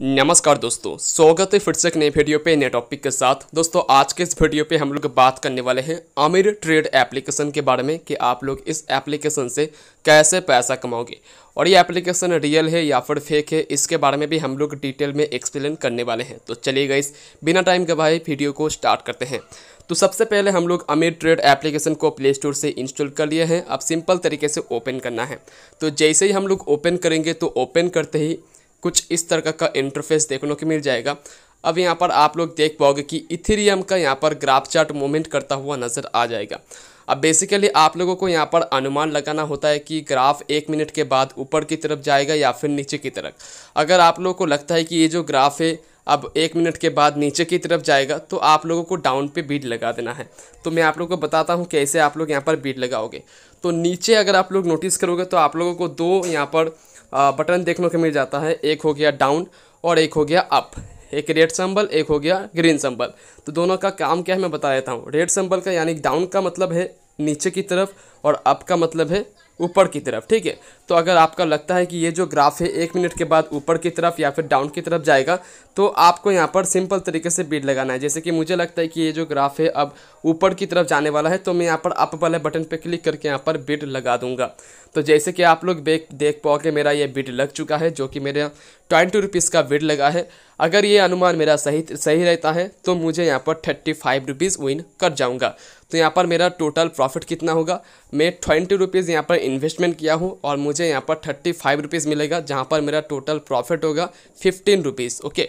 नमस्कार दोस्तों स्वागत है फिर से एक नए वीडियो पे नए टॉपिक के साथ दोस्तों आज के इस वीडियो पे हम लोग बात करने वाले हैं अमीर ट्रेड एप्लीकेशन के बारे में कि आप लोग इस एप्लीकेशन से कैसे पैसा कमाओगे और ये एप्लीकेशन रियल है या फिर फेक है इसके बारे में भी हम लोग डिटेल में एक्सप्लेन करने वाले हैं तो चलिए इस बिना टाइम गवाए वीडियो को स्टार्ट करते हैं तो सबसे पहले हम लोग अमीर ट्रेड एप्लीकेशन को प्ले स्टोर से इंस्टॉल कर लिए हैं अब सिंपल तरीके से ओपन करना है तो जैसे ही हम लोग ओपन करेंगे तो ओपन करते ही कुछ इस तरह का इंटरफेस देखने को मिल जाएगा अब यहाँ पर आप लोग देख पाओगे कि इथेरियम का यहाँ पर ग्राफ चार्ट मूवमेंट करता हुआ नज़र आ जाएगा अब बेसिकली आप लोगों को यहाँ पर अनुमान लगाना होता है कि ग्राफ एक मिनट के बाद ऊपर की तरफ जाएगा या फिर नीचे की तरफ अगर आप लोगों को लगता है कि ये जो ग्राफ है अब एक मिनट के बाद नीचे की तरफ जाएगा तो आप लोगों को डाउन पे बीट लगा देना है तो मैं आप लोगों को बताता हूँ कैसे आप लोग यहाँ पर बीट लगाओगे तो नीचे अगर आप लोग नोटिस करोगे तो आप लोगों को दो यहाँ पर बटन देखने को मिल जाता है एक हो गया डाउन और एक हो गया अप एक रेड संबल एक हो गया ग्रीन संबल तो दोनों का काम क्या है मैं बता देता हूँ रेड संबल का यानी डाउन का मतलब है नीचे की तरफ और अप का मतलब है ऊपर की तरफ ठीक है तो अगर आपका लगता है कि ये जो ग्राफ है एक मिनट के बाद ऊपर की तरफ या फिर डाउन की तरफ जाएगा तो आपको यहाँ पर सिंपल तरीके से बीड लगाना है जैसे कि मुझे लगता है कि ये जो ग्राफ है अब ऊपर की तरफ जाने वाला है तो मैं यहाँ पर अप वाले बटन पर क्लिक करके यहाँ पर बीड लगा दूंगा तो जैसे कि आप लोग देख पाओगे मेरा ये बीड लग चुका है जो कि मेरे ट्वेंटी रुपीज़ का बीड लगा है अगर ये अनुमान मेरा सही सही रहता है तो मुझे यहाँ पर थर्टी फाइव रुपीज़ विन कर जाऊँगा तो यहाँ पर मेरा टोटल प्रॉफिट कितना होगा मैं ट्वेंटी रुपीज़ यहाँ पर इन्वेस्टमेंट किया हूँ और मुझे यहाँ पर थर्टी फाइव रुपीज़ मिलेगा जहाँ पर मेरा टोटल प्रॉफिट होगा फिफ्टीन रुपीज़ ओके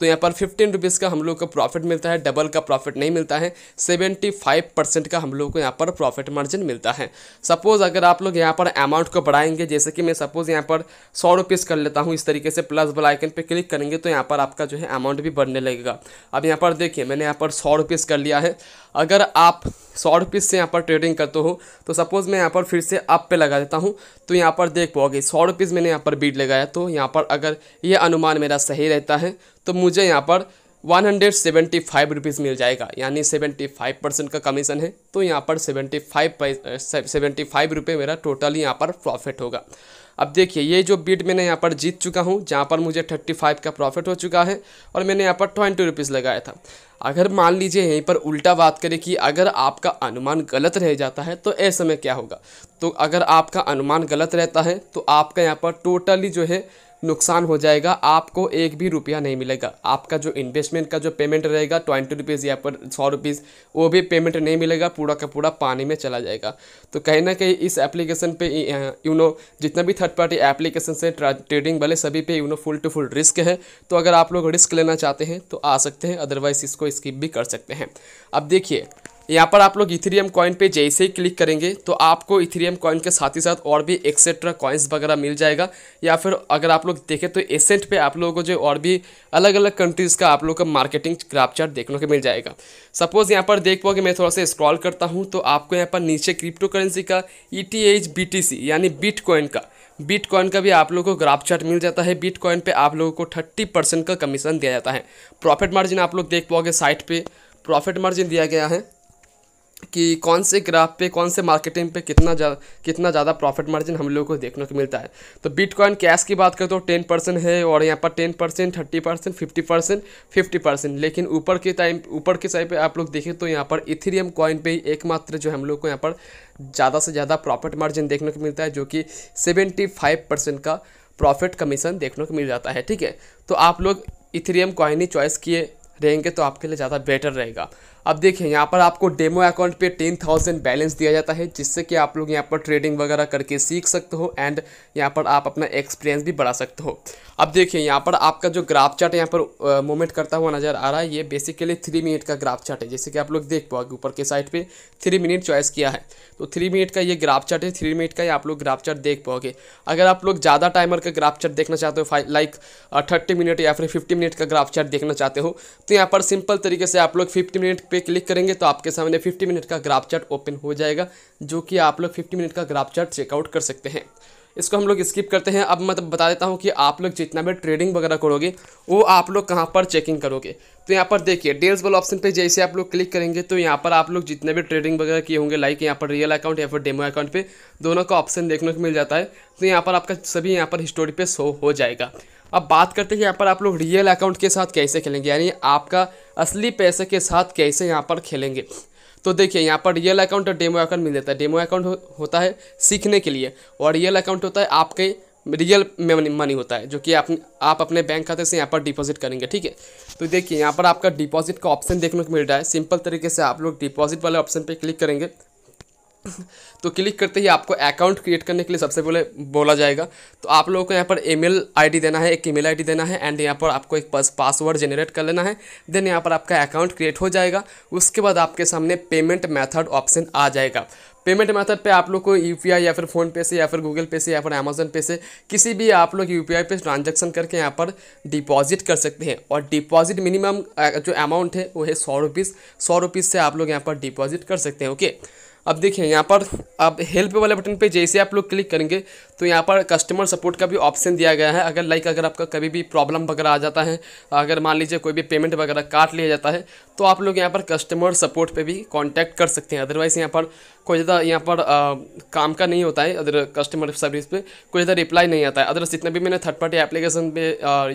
तो यहाँ पर फिफ्टीन रुपीज़ का हम लोग को प्रॉफिट मिलता है डबल का प्रॉफिट नहीं मिलता है सेवेंटी फाइव परसेंट का हम लोग को यहाँ पर प्रॉफिट मार्जिन मिलता है सपोज़ अगर आप लोग यहाँ पर अमाउंट को बढ़ाएंगे जैसे कि मैं सपोज़ यहाँ पर सौ रुपीज़ कर लेता हूँ इस तरीके से प्लस वाला आइकन पर क्लिक करेंगे तो यहाँ पर आपका जो है अमाउंट भी बढ़ने लगेगा अब यहाँ पर देखिए मैंने यहाँ पर सौ रुपीज़ कर लिया है अगर आप सौ रुपीज़ से यहाँ पर ट्रेडिंग करते हो तो सपोज़ मैं यहाँ पर फिर से अप पे लगा देता हूँ तो यहाँ पर देख पाओगे सौ रुपीज़ मैंने यहाँ पर बीट लगाया तो यहाँ पर अगर ये अनुमान मेरा सही रहता है तो मुझे मुझे यहाँ पर one hundred seventy five rupees मिल जाएगा यानी सेवेंटी फाइव परसेंट का कमीशन है तो यहाँ पर सेवेंटी फाइव सेवेंटी फाइव रुपये मेरा टोटल यहाँ पर प्रॉफिट होगा अब देखिए ये जो बीट मैंने यहाँ पर जीत चुका हूँ जहाँ पर मुझे थर्टी फाइव का प्रॉफिट हो चुका है और मैंने यहाँ पर ट्वेंटी रुपीज़ लगाया था अगर मान लीजिए यहीं पर उल्टा बात करें कि अगर आपका अनुमान गलत रह जाता है तो ऐसे में क्या होगा तो अगर आपका अनुमान गलत रहता है तो आपका यहाँ पर टोटली जो है नुकसान हो जाएगा आपको एक भी रुपया नहीं मिलेगा आपका जो इन्वेस्टमेंट का जो पेमेंट रहेगा ट्वेंटी रुपीज़ या पर सौ रुपीज़ वो भी पेमेंट नहीं मिलेगा पूरा का पूरा पानी में चला जाएगा तो कहीं ना कहीं इस एप्लीकेशन पे यू नो जितना भी थर्ड पार्टी एप्लीकेशन से ट्रेडिंग वाले सभी पे you know full to full risk है तो अगर आप लोग रिस्क लेना चाहते हैं तो आ सकते हैं अदरवाइज़ इसको स्किप भी कर सकते हैं अब देखिए यहाँ पर आप लोग इथेरियम कॉइन पे जैसे ही क्लिक करेंगे तो आपको इथेरियम कॉइन के साथ ही साथ और भी एक्सेट्रा कॉइन्स वगैरह मिल जाएगा या फिर अगर आप लोग देखें तो एसेंट पे आप लोगों को जो और भी अलग अलग कंट्रीज़ का आप लोग का मार्केटिंग ग्राफ चार्ट देखने को मिल जाएगा सपोज़ यहाँ पर देख पाओगे मैं थोड़ा सा स्क्रॉल करता हूँ तो आपको यहाँ पर नीचे क्रिप्टो करेंसी का ई e टी यानी कॉइन का बिटकॉइन का भी आप लोगों को ग्राफ चार्ट मिल जाता है बिटकॉइन पे आप लोगों को थर्टी परसेंट का कमीशन दिया जाता है प्रॉफिट मार्जिन आप लोग देख पाओगे साइट पे प्रॉफिट मार्जिन दिया गया है कि कौन से ग्राफ पे कौन से मार्केटिंग पे कितना ज़्यादा कितना ज़्यादा प्रॉफिट मार्जिन हम लोगों को देखने को मिलता है तो बिटकॉइन कैश की बात करें तो टेन परसेंट है और यहाँ पर ten percent thirty percent fifty percent fifty percent लेकिन ऊपर के टाइम ऊपर के साइड पे आप लोग देखें तो यहाँ पर इथेरियम कॉइन पर ही एकमात्र जो हम लोग को यहाँ पर ज़्यादा से ज़्यादा प्रॉफिट मार्जिन देखने को मिलता है जो कि सेवेंटी फाइव परसेंट का प्रॉफिट कमीशन देखने को मिल जाता है ठीक है तो आप लोग इथेरियम कॉइन ही चॉइस किए रहेंगे तो आपके लिए ज़्यादा बेटर रहेगा अब देखिए यहाँ पर आपको डेमो अकाउंट पे टेन थाउजेंड बैलेंस दिया जाता है जिससे कि आप लोग यहाँ पर ट्रेडिंग वगैरह करके सीख सकते हो एंड यहाँ पर आप अपना एक्सपीरियंस भी बढ़ा सकते हो अब देखिए यहाँ पर आपका जो ग्राफ चार्ट यहाँ पर मूवमेंट करता हुआ नज़र आ रहा है ये बेसिकली थ्री मिनट का ग्राफ चार्ट है जैसे कि आप लोग देख पाओगे ऊपर के साइड पर थ्री मिनट चॉइस किया है तो थ्री मिनट का ये ग्राफ चार्ट है थ्री मिनट का ये आप लोग ग्राफ चार्ट देख पाओगे अगर आप लोग ज़्यादा टाइमर का ग्राफ चार्ट देखना चाहते हो लाइक थर्टी मिनट या फिर फिफ्टी मिनट का ग्राफ चार्ट देखना चाहते हो तो यहाँ पर सिंपल तरीके से आप लोग फिफ्टी मिनट पे क्लिक करेंगे तो आपके सामने 50 मिनट का ग्राफ चार्ट ओपन हो जाएगा जो कि आप लोग 50 मिनट का ग्राफ चार्ट चेकआउट कर सकते हैं इसको हम लोग स्किप करते हैं अब मैं तो बता देता हूँ कि आप लोग जितना भी ट्रेडिंग वगैरह करोगे वो आप लोग कहाँ पर चेकिंग करोगे तो यहाँ पर देखिए डेल्स वाले ऑप्शन पे जैसे आप लोग क्लिक करेंगे तो यहाँ पर आप लोग जितने भी ट्रेडिंग वगैरह किए होंगे लाइक यहाँ पर रियल अकाउंट या फिर डेमो अकाउंट पे दोनों का ऑप्शन देखने को मिल जाता है तो यहाँ पर आपका सभी यहाँ पर हिस्टोरी पे शो हो जाएगा अब बात करते हैं यहाँ पर आप लोग रियल अकाउंट के साथ कैसे खेलेंगे यानी आपका असली पैसे के साथ कैसे यहाँ पर खेलेंगे तो देखिए यहाँ पर रियल अकाउंट और डेमो अकाउंट मिल जाता है डेमो अकाउंट हो, होता है सीखने के लिए और रियल अकाउंट होता है आपके रियल मनी होता है जो कि आप आप अपने बैंक खाते से यहाँ पर डिपॉजिट करेंगे ठीक है तो देखिए यहाँ पर आपका डिपॉजिट का ऑप्शन देखने को मिल रहा है सिंपल तरीके से आप लोग डिपॉजिट वाले ऑप्शन पर क्लिक करेंगे तो क्लिक करते ही आपको अकाउंट क्रिएट करने के लिए सबसे पहले बोला जाएगा तो आप लोगों को यहाँ पर ईमेल आईडी देना है एक ईमेल आईडी देना है एंड यहाँ पर आपको एक पासवर्ड जनरेट कर लेना है देन यहाँ पर आपका अकाउंट क्रिएट हो जाएगा उसके बाद आपके सामने पेमेंट मेथड ऑप्शन आ जाएगा पेमेंट मेथड पे आप लोग को यू या फिर फ़ोनपे से या फिर गूगल पे से या फिर अमेजोन पे से किसी भी आप लोग यू पे ट्रांजैक्शन करके यहाँ पर डिपॉजिट कर सकते हैं और डिपॉजिट मिनिमम जो अमाउंट है वो है सौ रुपीज़ सौ रुपीज़ से आप लोग यहाँ पर डिपॉजिट कर सकते हैं ओके okay? अब देखिए यहाँ पर आप हेल्प वाले बटन पे जैसे आप लोग क्लिक करेंगे तो यहाँ पर कस्टमर सपोर्ट का भी ऑप्शन दिया गया है अगर लाइक अगर आपका कभी भी प्रॉब्लम वगैरह आ जाता है अगर मान लीजिए कोई भी पेमेंट वगैरह काट लिया जाता है तो आप लोग यहाँ पर कस्टमर सपोर्ट पर भी कॉन्टैक्ट कर सकते हैं अदरवाइज़ यहाँ पर कोई ज़्यादा यहाँ पर आ, काम का नहीं होता है अदर कस्टमर सर्विस पे कोई ज़्यादा रिप्लाई नहीं आता है अदरवाइज जितना भी मैंने थर्ड पार्टी एप्लीकेशन पे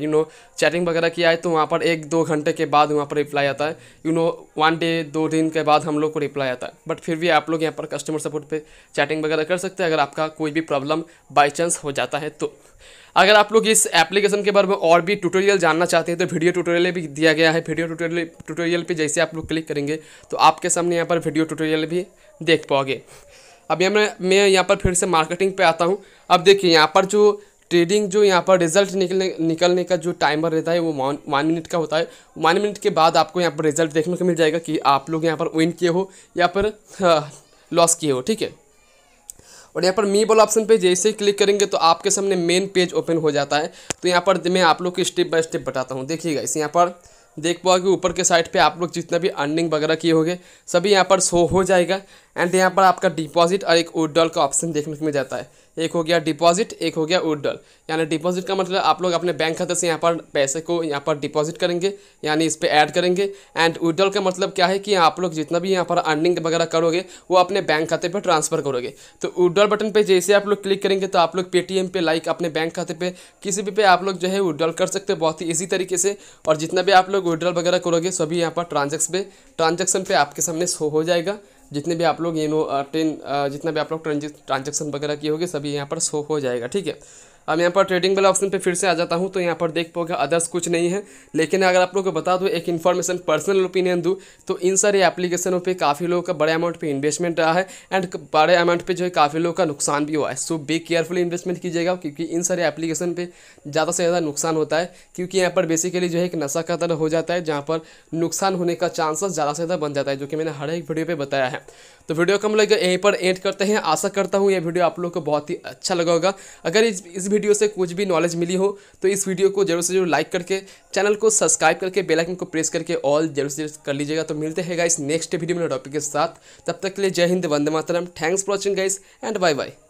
यू नो चैटिंग वगैरह किया है तो वहाँ पर एक दो घंटे के बाद वहाँ पर रिप्लाई आता है यू नो वन डे दो दिन के बाद हम लोग को रिप्लाई आता है बट फिर भी आप लोग यहाँ पर कस्टमर सपोर्ट पर चैटिंग वगैरह कर सकते हैं अगर आपका कोई भी प्रॉब्लम बाई चांस हो जाता है तो अगर आप लोग इस एप्लीकेशन के बारे में और भी ट्यूटोरियल जानना चाहते हैं तो वीडियो ट्यूटोरियल भी दिया गया है वीडियो ट्यूटोरियल ट्यूटोरियल पे जैसे आप लोग क्लिक करेंगे तो आपके सामने यहाँ पर वीडियो ट्यूटोरियल भी देख पाओगे अब यहाँ मैं यहाँ पर फिर से मार्केटिंग पे आता हूँ अब देखिए यहाँ पर जो ट्रेडिंग जो यहाँ पर रिजल्ट निकलने निकलने का जो टाइमर रहता है वो वन मिनट का होता है वन मिनट के बाद आपको यहाँ पर रिजल्ट देखने को मिल जाएगा कि आप लोग यहाँ पर विन किए हो या फिर लॉस हाँ, किए हो ठीक है और यहाँ पर मी बोल ऑप्शन पे जैसे ही क्लिक करेंगे तो आपके सामने मेन पेज ओपन हो जाता है तो यहाँ पर मैं आप लोग को स्टेप बाय स्टेप बताता हूँ देखिएगा इस यहाँ पर देख पाओगे ऊपर के साइड पे आप लोग जितना भी अर्निंग वगैरह किए होंगे सभी यहाँ पर शो हो जाएगा एंड यहाँ पर आपका डिपॉजिट और एक उडल का ऑप्शन देखने को मिल जाता है एक हो गया डिपॉजिट एक हो गया उडल यानी डिपॉजिट का मतलब आप लोग अपने बैंक खाते से यहाँ पर पैसे को यहाँ पर डिपॉजिट करेंगे यानी इस पर ऐड करेंगे एंड उडल का मतलब क्या है कि आप लोग जितना भी यहाँ पर अर्निंग वगैरह करोगे वो अपने बैंक खाते पर ट्रांसफर करोगे तो उडल बटन पर जैसे आप लोग क्लिक करेंगे तो आप लोग पेटीएम पर लाइक अपने बैंक खाते पर किसी भी पे आप लोग जो है उडल कर सकते हो बहुत ही ईजी तरीके से और जितना भी आप लोग उडल वगैरह करोगे सभी यहाँ पर ट्रांजेक्शन पे ट्रांजेक्शन पे आपके सामने शो हो जाएगा जितने भी आप लोग ये नो टेन जितना भी आप लोग ट्रांजेक्शन वगैरह किए होगे सभी यहाँ पर शो हो जाएगा ठीक है अब यहाँ पर ट्रेडिंग वाले ऑप्शन पे फिर से आ जाता हूँ तो यहाँ पर देख पाओगे अदर्स कुछ नहीं है लेकिन अगर आप लोगों को बता दूँ एक इन्फॉर्मेशन पर्सनल ओपिनियन दूँ तो इन सारे एप्लीकेशनों पे काफ़ी लोगों का बड़े अमाउंट पे इन्वेस्टमेंट रहा है एंड बड़े अमाउंट पे जो है काफ़ी लोगों का नुकसान भी हुआ है सो बी केयरफुल इन्वेस्टमेंट कीजिएगा क्योंकि इन सारे एप्लीकेशन पर ज़्यादा से ज़्यादा नुकसान होता है क्योंकि यहाँ पर बेसिकली जो है एक नशा का तरह हो जाता है जहाँ पर नुकसान होने का चांसेस ज़्यादा से ज़्यादा बन जाता है जो कि मैंने हर एक वीडियो पर बताया है तो वीडियो को हम लोग यहीं पर एंड करते हैं आशा करता हूँ ये वीडियो आप लोग को बहुत ही अच्छा लगा होगा अगर इस इस वीडियो से कुछ भी नॉलेज मिली हो तो इस वीडियो को जरूर से जरूर लाइक करके चैनल को सब्सक्राइब करके बेलाइकन को प्रेस करके ऑल जरूर से जरूर कर लीजिएगा तो मिलते हैं गाइस नेक्स्ट वीडियो में टॉपिक के साथ तब तक के लिए जय हिंद वंदे मातरम thanks for watching guys and bye bye